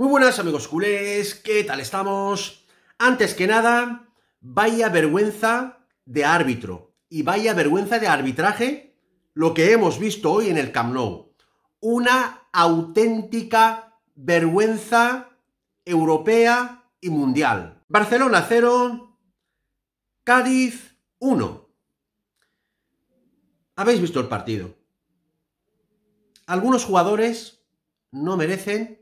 Muy buenas amigos culés, ¿qué tal estamos? Antes que nada, vaya vergüenza de árbitro y vaya vergüenza de arbitraje lo que hemos visto hoy en el Camp Nou. Una auténtica vergüenza europea y mundial. Barcelona 0, Cádiz 1. Habéis visto el partido. Algunos jugadores no merecen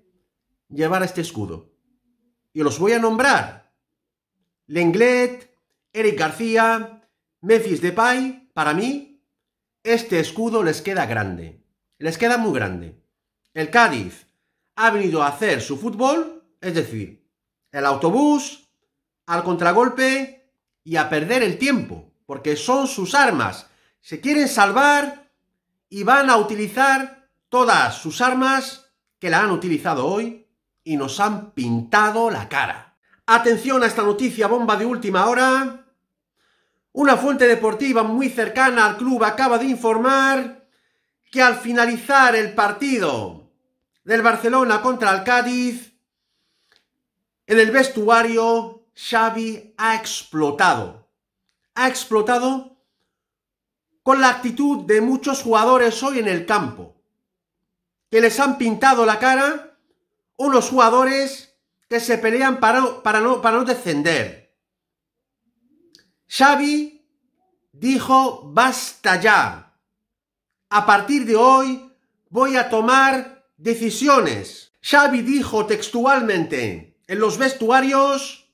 llevar este escudo. Y los voy a nombrar. Lenglet, Eric García, Memphis Depay, para mí, este escudo les queda grande. Les queda muy grande. El Cádiz ha venido a hacer su fútbol, es decir, el autobús, al contragolpe y a perder el tiempo, porque son sus armas. Se quieren salvar y van a utilizar todas sus armas que la han utilizado hoy y nos han pintado la cara. Atención a esta noticia bomba de última hora. Una fuente deportiva muy cercana al club acaba de informar que al finalizar el partido del Barcelona contra el Cádiz, en el vestuario Xavi ha explotado. Ha explotado con la actitud de muchos jugadores hoy en el campo, que les han pintado la cara unos jugadores que se pelean para, para, no, para no descender. Xavi dijo, basta ya. A partir de hoy voy a tomar decisiones. Xavi dijo textualmente en los vestuarios,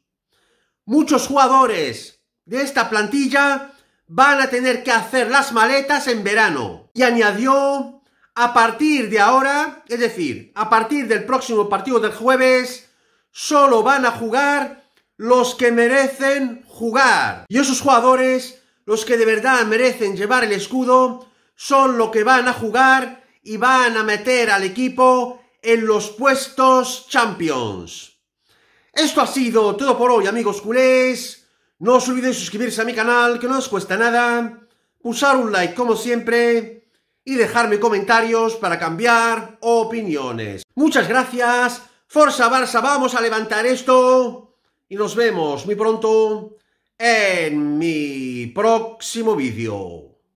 muchos jugadores de esta plantilla van a tener que hacer las maletas en verano. Y añadió a partir de ahora, es decir, a partir del próximo partido del jueves, solo van a jugar los que merecen jugar. Y esos jugadores, los que de verdad merecen llevar el escudo, son los que van a jugar y van a meter al equipo en los puestos champions. Esto ha sido todo por hoy, amigos culés. No os olvidéis suscribirse a mi canal, que no os cuesta nada. Usar un like, como siempre y dejarme comentarios para cambiar opiniones. Muchas gracias. Forza Barça, vamos a levantar esto y nos vemos muy pronto en mi próximo vídeo.